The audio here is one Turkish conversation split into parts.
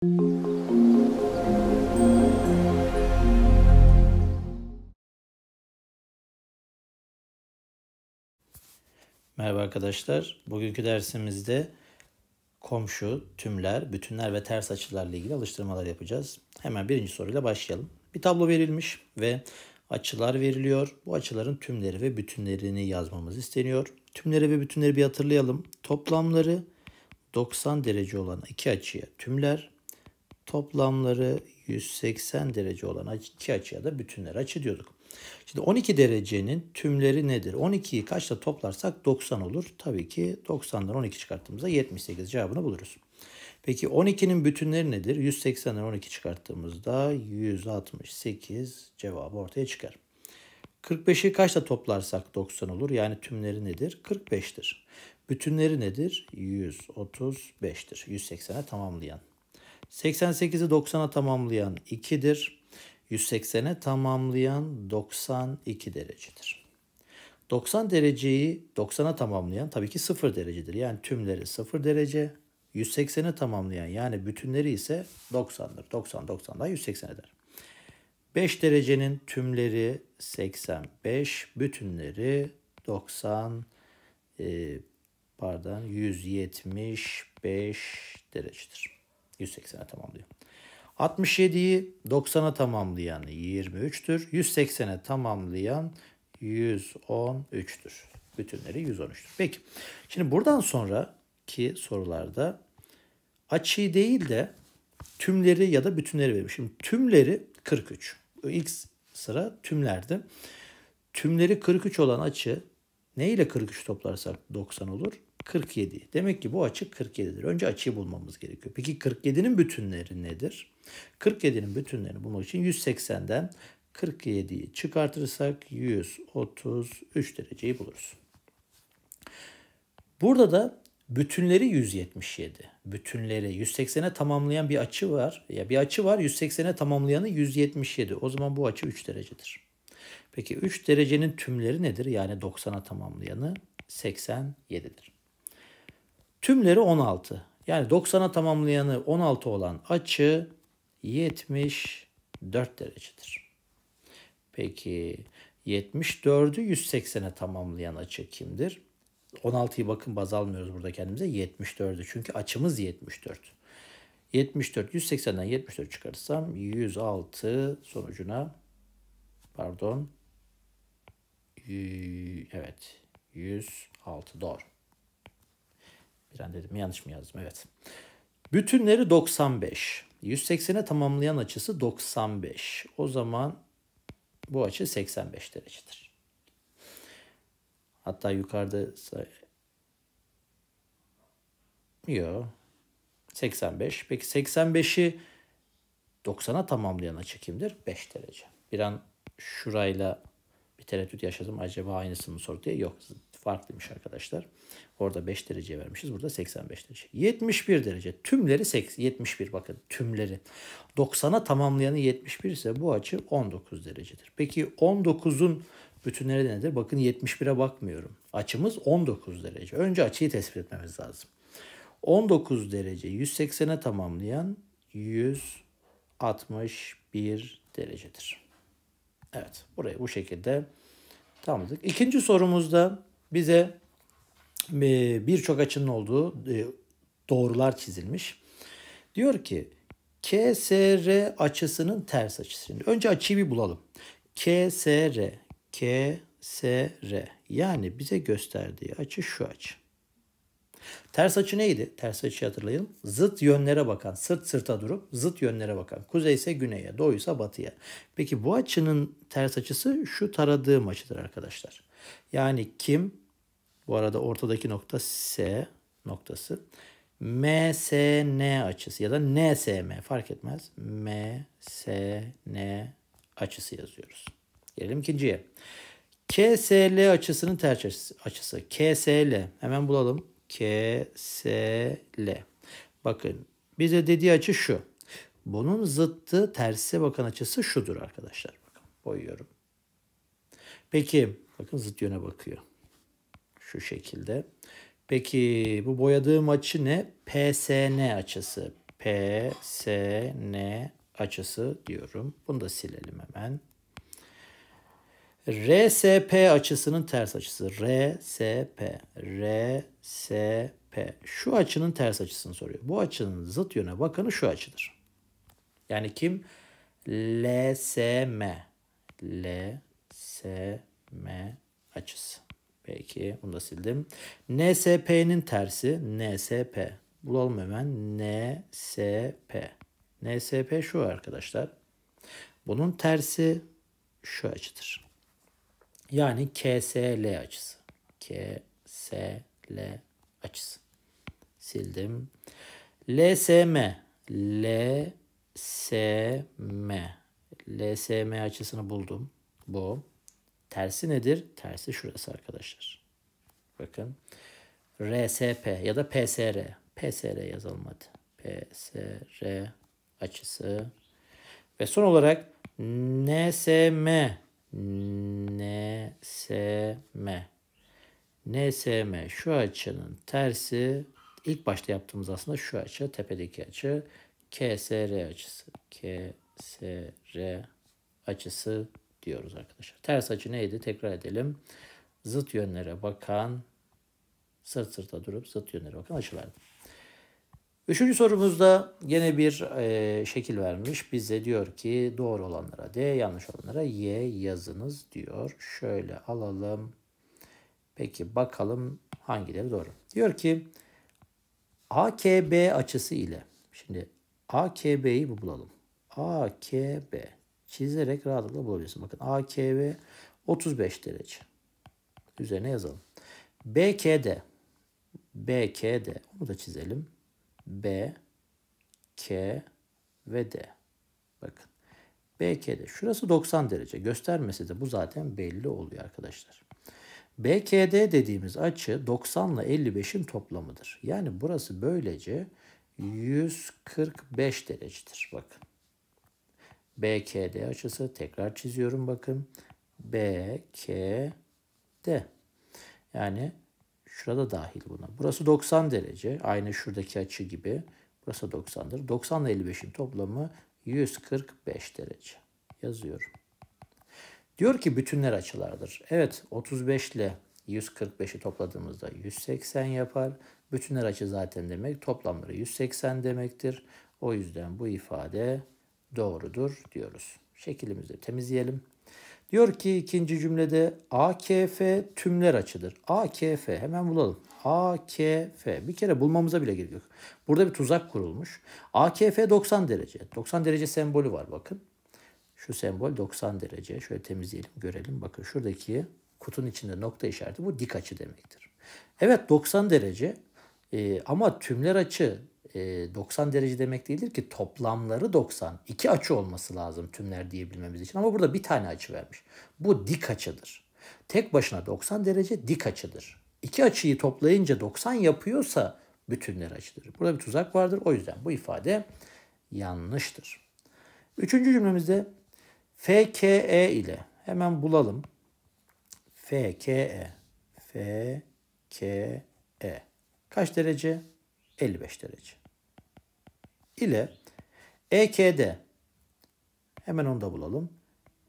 Merhaba arkadaşlar. Bugünkü dersimizde komşu, tümler, bütünler ve ters açılarla ilgili alıştırmalar yapacağız. Hemen birinci soruyla başlayalım. Bir tablo verilmiş ve açılar veriliyor. Bu açıların tümleri ve bütünlerini yazmamız isteniyor. Tümleri ve bütünleri bir hatırlayalım. Toplamları 90 derece olan iki açıya tümler, toplamları 180 derece olan iki açıya da bütünler açı diyorduk. Şimdi 12 derecenin tümleri nedir? 12'yi kaçla toplarsak 90 olur. Tabii ki 90'dan 12 çıkarttığımızda 78 cevabını buluruz. Peki 12'nin bütünleri nedir? 180'den 12 çıkarttığımızda 168 cevabı ortaya çıkar. 45'i kaçla toplarsak 90 olur? Yani tümleri nedir? 45'tir. Bütünleri nedir? 135'tir. 180'e tamamlayan. 88'i 90'a tamamlayan 2'dir. 180'e tamamlayan 92 derecedir. 90 dereceyi 90'a tamamlayan tabii ki 0 derecedir. Yani tümleri 0 derece. 180'e tamamlayan yani bütünleri ise 90'dır. 90, 90 daha 180 eder. 5 derecenin tümleri 85, bütünleri 90, e, pardon 175 derecedir. 180'e tamamlıyor. 67'yi 90'a tamamlayan 23'tür. 180'e tamamlayan 113'tür. Bütünleri 113'tür. Peki. Şimdi buradan sonraki sorularda açıyı değil de tümleri ya da bütünleri vermiş. Şimdi tümleri 43. İlk sıra tümlerdi. Tümleri 43 olan açı ne ile 43 toplarsak 90 olur? 47. Demek ki bu açı 47'dir. Önce açıyı bulmamız gerekiyor. Peki 47'nin bütünleri nedir? 47'nin bütünlerini bulmak için 180'den 47'yi çıkartırsak 133 dereceyi buluruz. Burada da bütünleri 177. Bütünleri 180'e tamamlayan bir açı var. Ya bir açı var 180'e tamamlayanı 177. O zaman bu açı 3 derecedir. Peki 3 derecenin tümleri nedir? Yani 90'a tamamlayanı 87'dir. Tümleri 16. Yani 90'a tamamlayanı 16 olan açı 74 derecedir. Peki 74'ü 180'e tamamlayan açı kimdir? 16'yı bakın baz almıyoruz burada kendimize. 74'ü çünkü açımız 74. 74 180'den 74 çıkarırsam 106 sonucuna pardon evet 106 doğru. İren dedim yanlış mı yazdım evet. Bütünleri 95. 180'e tamamlayan açısı 95. O zaman bu açı 85 derecedir. Hatta yukarıda Yok. 85. Peki 85'i 90'a tamamlayan açı kimdir? 5 derece. Bir an şurayla bir tereddüt yaşadım. Acaba aynısı mı soru diye. Yok farklıymış arkadaşlar. Orada 5 derece vermişiz. Burada 85 derece. 71 derece. Tümleri 8, 71 bakın tümleri. 90'a tamamlayanı 71 ise bu açı 19 derecedir. Peki 19'un bütünleri nedir? Bakın 71'e bakmıyorum. Açımız 19 derece. Önce açıyı tespit etmemiz lazım. 19 derece 180'e tamamlayan 161 derecedir. Evet burayı bu şekilde tamamladık. İkinci sorumuzda bize e, birçok açının olduğu e, doğrular çizilmiş. Diyor ki KSR açısının ters açısı. Şimdi önce açıyı bir bulalım. KSR, KSR yani bize gösterdiği açı şu açı. Ters açı neydi? Ters açı hatırlayalım. Zıt yönlere bakan, sırt sırta durup zıt yönlere bakan. Kuzey ise güneye, doğu ise batıya. Peki bu açının ters açısı şu taradığım açıdır arkadaşlar. Yani kim? Bu arada ortadaki nokta S noktası. MSN açısı ya da NSM fark etmez. MSN açısı yazıyoruz. Gelelim ikinciye. KSL açısının ters açısı. KSL hemen bulalım. K, S, L. Bakın bize dediği açı şu. Bunun zıttı tersi bakan açısı şudur arkadaşlar. Bakın boyuyorum. Peki bakın zıt yöne bakıyor. Şu şekilde. Peki bu boyadığım açı ne? PSN açısı. PSN açısı diyorum. Bunu da silelim hemen. RSP açısının ters açısı. RSP. RSP. Şu açının ters açısını soruyor. Bu açının zıt yöne bakanı şu açıdır. Yani kim? LSM. LSM açısı. Peki bunu da sildim. NSP'nin tersi NSP. Bulalım hemen NSP. NSP şu arkadaşlar. Bunun tersi şu açıdır. Yani KSL açısı. KSL açısı. Sildim. LSM. LSM. LSM açısını buldum. Bu. Tersi nedir? Tersi şurası arkadaşlar. Bakın. RSP ya da PSR. PSR yazalım hadi. PSR açısı. Ve son olarak NSM NSM. NSM şu açının tersi ilk başta yaptığımız aslında şu açı tepedeki açı KSR açısı. KSR açısı diyoruz arkadaşlar. Ters açı neydi? Tekrar edelim. Zıt yönlere bakan sırt sırta durup zıt yönlere bakan açılardı. Üçüncü sorumuzda gene bir e, şekil vermiş. Bize diyor ki doğru olanlara D, yanlış olanlara Y yazınız diyor. Şöyle alalım. Peki bakalım hangileri doğru. Diyor ki AKB açısı ile. Şimdi AKB'yi bu bulalım. AKB çizerek rahatlıkla bulabilirsin. Bakın AKB 35 derece. Üzerine yazalım. BKD BKD onu da çizelim. B, K ve D. Bakın. B K D. Şurası 90 derece. Göstermesi de bu zaten belli oluyor arkadaşlar. B K D dediğimiz açı 90 ile 55'in toplamıdır. Yani burası böylece 145 derecedir. Bakın. B K D açısı tekrar çiziyorum bakın. B K D. Yani Şurada dahil buna. Burası 90 derece. Aynı şuradaki açı gibi. Burası 90'dır. 90 ile 55'in toplamı 145 derece. Yazıyorum. Diyor ki bütünler açılardır. Evet 35 ile 145'i topladığımızda 180 yapar. Bütünler açı zaten demek toplamları 180 demektir. O yüzden bu ifade doğrudur diyoruz. Şekilimizi temizleyelim. Diyor ki ikinci cümlede AKF tümler açıdır. AKF hemen bulalım. AKF. Bir kere bulmamıza bile gerek yok. Burada bir tuzak kurulmuş. AKF 90 derece. 90 derece sembolü var bakın. Şu sembol 90 derece. Şöyle temizleyelim görelim. Bakın şuradaki kutunun içinde nokta işareti bu dik açı demektir. Evet 90 derece e, ama tümler açı 90 e, derece demek değildir ki toplamları 90. İki açı olması lazım tümler diyebilmemiz için ama burada bir tane açı vermiş. Bu dik açıdır. Tek başına 90 derece dik açıdır. İki açıyı toplayınca 90 yapıyorsa bütünler açıdır. Burada bir tuzak vardır. O yüzden bu ifade yanlıştır. Üçüncü cümlemizde FKE ile hemen bulalım. FKE FKE kaç derece? 55 derece. ile EKD hemen onu da bulalım.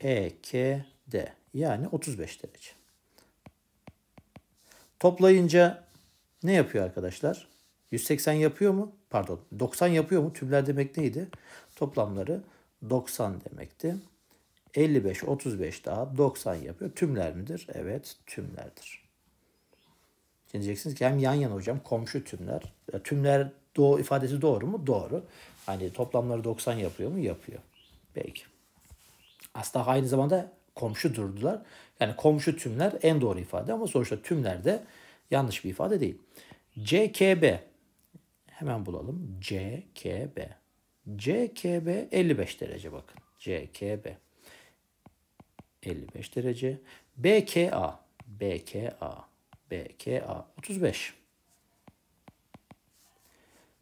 EKD yani 35 derece. Toplayınca ne yapıyor arkadaşlar? 180 yapıyor mu? Pardon 90 yapıyor mu? Tümler demek neydi? Toplamları 90 demekti. 55, 35 daha 90 yapıyor. Tümler midir? Evet tümlerdir diyeceksiniz ki hem yan yana hocam komşu tümler. Tümler doğu ifadesi doğru mu? Doğru. Hani toplamları 90 yapıyor mu? Yapıyor. Peki. Aslında aynı zamanda komşu durdular. Yani komşu tümler en doğru ifade ama sonuçta tümler de yanlış bir ifade değil. CKB hemen bulalım. CKB. CKB 55 derece bakın. CKB 55 derece. BKA BKA BKA 35.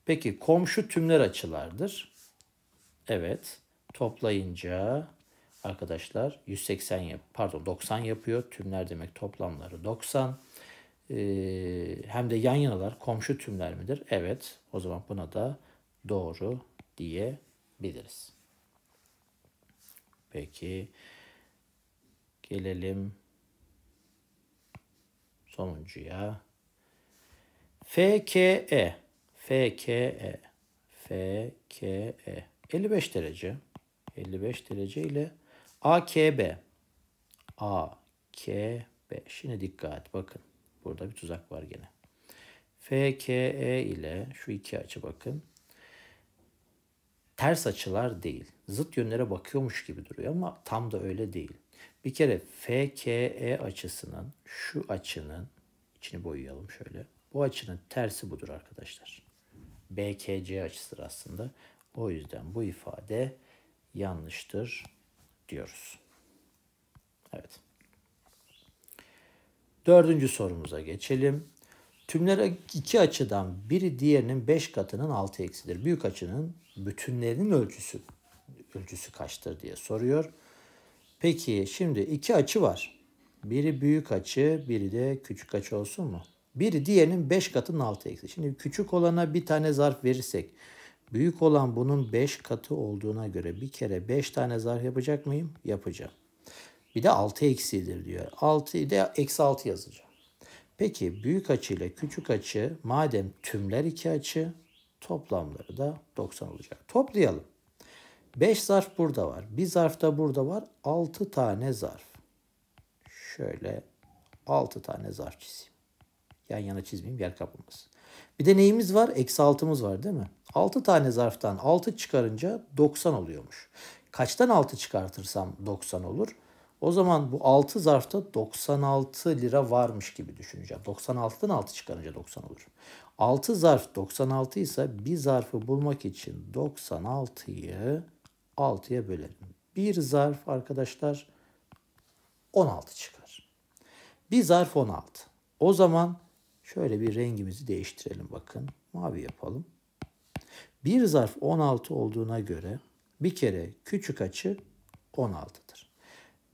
Peki komşu tümler açılardır. Evet. Toplayınca arkadaşlar 180 yap pardon 90 yapıyor. Tümler demek toplamları 90. Ee, hem de yan yanalar komşu tümler midir? Evet. O zaman buna da doğru diyebiliriz. Peki gelelim sonuncuya. FKE FKE FKE 55 derece 55 derece ile AKB AKB şimdi dikkat bakın burada bir tuzak var gene. FKE ile şu iki açı bakın. Ters açılar değil. Zıt yönlere bakıyormuş gibi duruyor ama tam da öyle değil. Bir kere FKE açısının şu açının içini boyayalım şöyle. Bu açının tersi budur arkadaşlar. BKC açısıdır aslında. O yüzden bu ifade yanlıştır diyoruz. Evet. Dördüncü sorumuza geçelim. Tümler iki açıdan biri diğerinin 5 katının altı eksidir. Büyük açının bütünlerinin ölçüsü ölçüsü kaçtır diye soruyor. Peki şimdi iki açı var. Biri büyük açı, biri de küçük açı olsun mu? Biri diğerinin 5 katının altı eksi. Şimdi küçük olana bir tane zarf verirsek büyük olan bunun 5 katı olduğuna göre bir kere 5 tane zarf yapacak mıyım? Yapacağım. Bir de 6 eksidir diyor. 6 de eksi 6 yazacağım. Peki büyük açı ile küçük açı madem tümler iki açı toplamları da 90 olacak. Toplayalım. 5 zarf burada var. Bir zarf da burada var. 6 tane zarf. Şöyle 6 tane zarf çizeyim. Yan yana çizmeyeyim yer kapımız. Bir de neyimiz var? Eksi 6'mız var değil mi? 6 tane zarftan 6 çıkarınca 90 oluyormuş. Kaçtan 6 çıkartırsam 90 olur? O zaman bu 6 zarfta 96 lira varmış gibi düşüneceğim. 96'dan 6 çıkarınca 90 olur. 6 zarf 96 ise bir zarfı bulmak için 96'yı 6'ya bölelim. Bir zarf arkadaşlar 16 çıkar. Bir zarf 16. O zaman şöyle bir rengimizi değiştirelim bakın. Mavi yapalım. Bir zarf 16 olduğuna göre bir kere küçük açı 16'dır.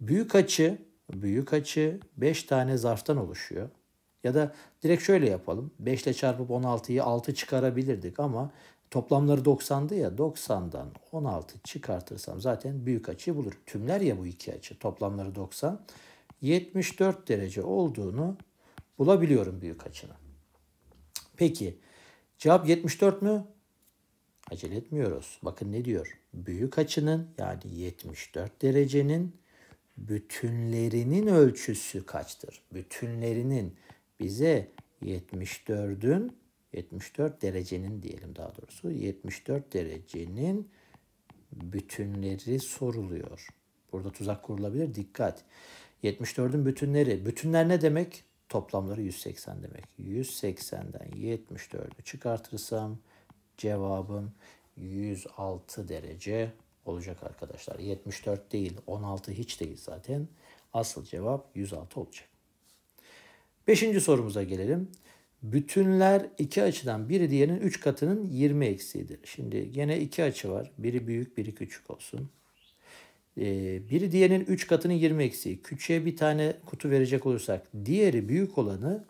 Büyük açı, büyük açı 5 tane zarftan oluşuyor. Ya da direkt şöyle yapalım. 5 ile çarpıp 16'yı 6 çıkarabilirdik ama Toplamları 90'dı ya 90'dan 16 çıkartırsam zaten büyük açıyı bulur. Tümler ya bu iki açı toplamları 90. 74 derece olduğunu bulabiliyorum büyük açının. Peki cevap 74 mü? Acele etmiyoruz. Bakın ne diyor? Büyük açının yani 74 derecenin bütünlerinin ölçüsü kaçtır? Bütünlerinin bize 74'ün 74 derecenin diyelim daha doğrusu 74 derecenin bütünleri soruluyor. Burada tuzak kurulabilir. Dikkat. 74'ün bütünleri. Bütünler ne demek? Toplamları 180 demek. 180'den 74'ü çıkartırsam cevabım 106 derece olacak arkadaşlar. 74 değil, 16 hiç değil zaten. Asıl cevap 106 olacak. Beşinci sorumuza gelelim. Bütünler iki açıdan biri diğerinin üç katının 20 eksiğidir. Şimdi gene iki açı var. Biri büyük biri küçük olsun. Ee, biri diğerinin üç katının 20 eksiği. Küçüğe bir tane kutu verecek olursak diğeri büyük olanı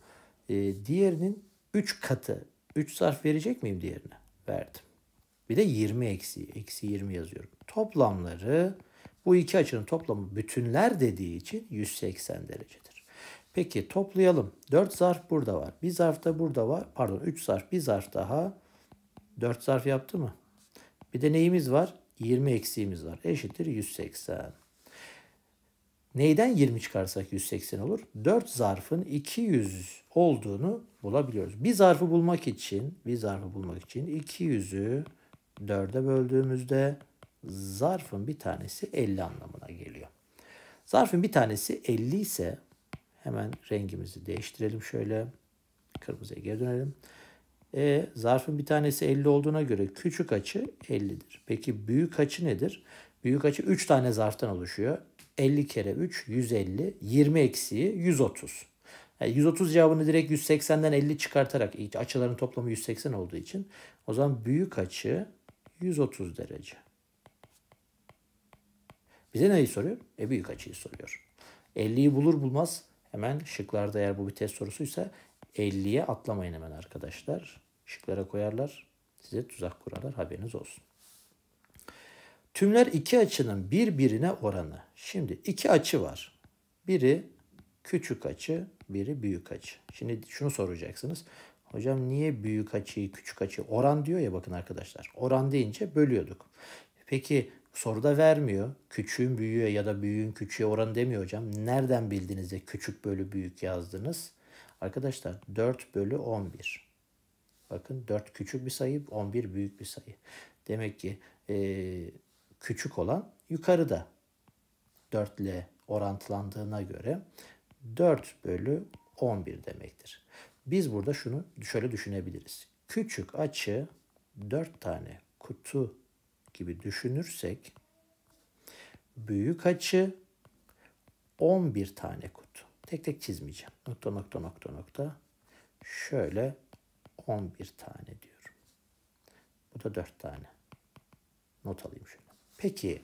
e, diğerinin 3 katı. 3 zarf verecek miyim diğerine? Verdim. Bir de 20 eksiği. Eksi 20 yazıyorum. Toplamları bu iki açının toplamı bütünler dediği için 180 derece. Peki toplayalım. 4 zarf burada var. Bir zarf da burada var. Pardon 3 zarf. Bir zarf daha. 4 zarf yaptı mı? Bir de neyimiz var? 20 eksiğimiz var. Eşittir 180. Neyden 20 çıkarsak 180 olur? 4 zarfın 200 olduğunu bulabiliyoruz. Bir zarfı bulmak için, bir zarfı bulmak için 200'ü 4'e böldüğümüzde zarfın bir tanesi 50 anlamına geliyor. Zarfın bir tanesi 50 ise Hemen rengimizi değiştirelim şöyle. Kırmızıya geri dönelim. E, zarfın bir tanesi 50 olduğuna göre küçük açı 50'dir. Peki büyük açı nedir? Büyük açı 3 tane zarftan oluşuyor. 50 kere 3 150. 20 eksiği 130. Yani 130 cevabını direkt 180'den 50 çıkartarak açıların toplamı 180 olduğu için o zaman büyük açı 130 derece. Bize neyi soruyor? E büyük açıyı soruyor. 50'yi bulur bulmaz Hemen şıklarda eğer bu bir test sorusuysa 50'ye atlamayın hemen arkadaşlar. Şıklara koyarlar. Size tuzak kurarlar. Haberiniz olsun. Tümler iki açının birbirine oranı. Şimdi iki açı var. Biri küçük açı, biri büyük açı. Şimdi şunu soracaksınız. Hocam niye büyük açıyı, küçük açı oran diyor ya bakın arkadaşlar. Oran deyince bölüyorduk. Peki Soruda vermiyor. Küçüğün büyüğe ya da büyüğün küçüğe oranı demiyor hocam. Nereden bildiniz de küçük bölü büyük yazdınız? Arkadaşlar 4 bölü 11. Bakın 4 küçük bir sayı 11 büyük bir sayı. Demek ki e, küçük olan yukarıda 4 ile orantılandığına göre 4 bölü 11 demektir. Biz burada şunu şöyle düşünebiliriz. Küçük açı 4 tane kutu gibi düşünürsek büyük açı 11 tane kutu. Tek tek çizmeyeceğim. Nokta nokta nokta nokta. Şöyle 11 tane diyorum. Bu da 4 tane. Not alayım şöyle. Peki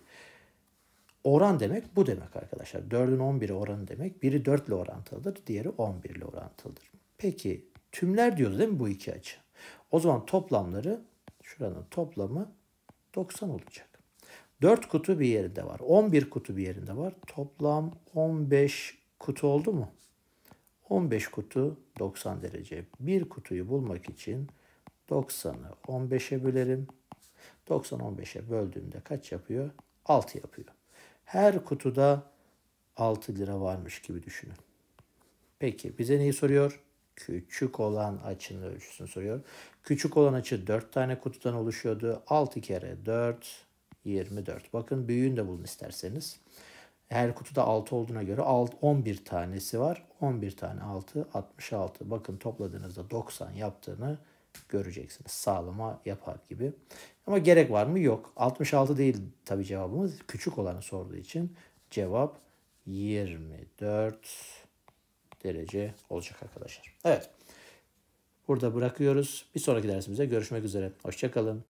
oran demek bu demek arkadaşlar. 4'ün 11'i oranı demek. Biri 4 ile orantılıdır. Diğeri 11 ile orantılıdır. Peki tümler diyoruz değil mi bu iki açı? O zaman toplamları şuranın toplamı 90 olacak. 4 kutu bir yerinde var. 11 kutu bir yerinde var. Toplam 15 kutu oldu mu? 15 kutu 90 derece. Bir kutuyu bulmak için 90'ı 15'e bölerim. 90 15'e böldüğümde kaç yapıyor? 6 yapıyor. Her kutuda 6 lira varmış gibi düşünün. Peki bize neyi soruyor? küçük olan açının ölçüsünü soruyor. Küçük olan açı 4 tane kutudan oluşuyordu. 6 kere 4 24. Bakın büyüğünü de bulun isterseniz. Her kutuda 6 olduğuna göre 6, 11 tanesi var. 11 tane 6 66. Bakın topladığınızda 90 yaptığını göreceksiniz. Sağlama yapar gibi. Ama gerek var mı? Yok. 66 değil tabii cevabımız. Küçük olanı sorduğu için cevap 24 derece olacak arkadaşlar. Evet. Burada bırakıyoruz. Bir sonraki dersimize görüşmek üzere. Hoşçakalın.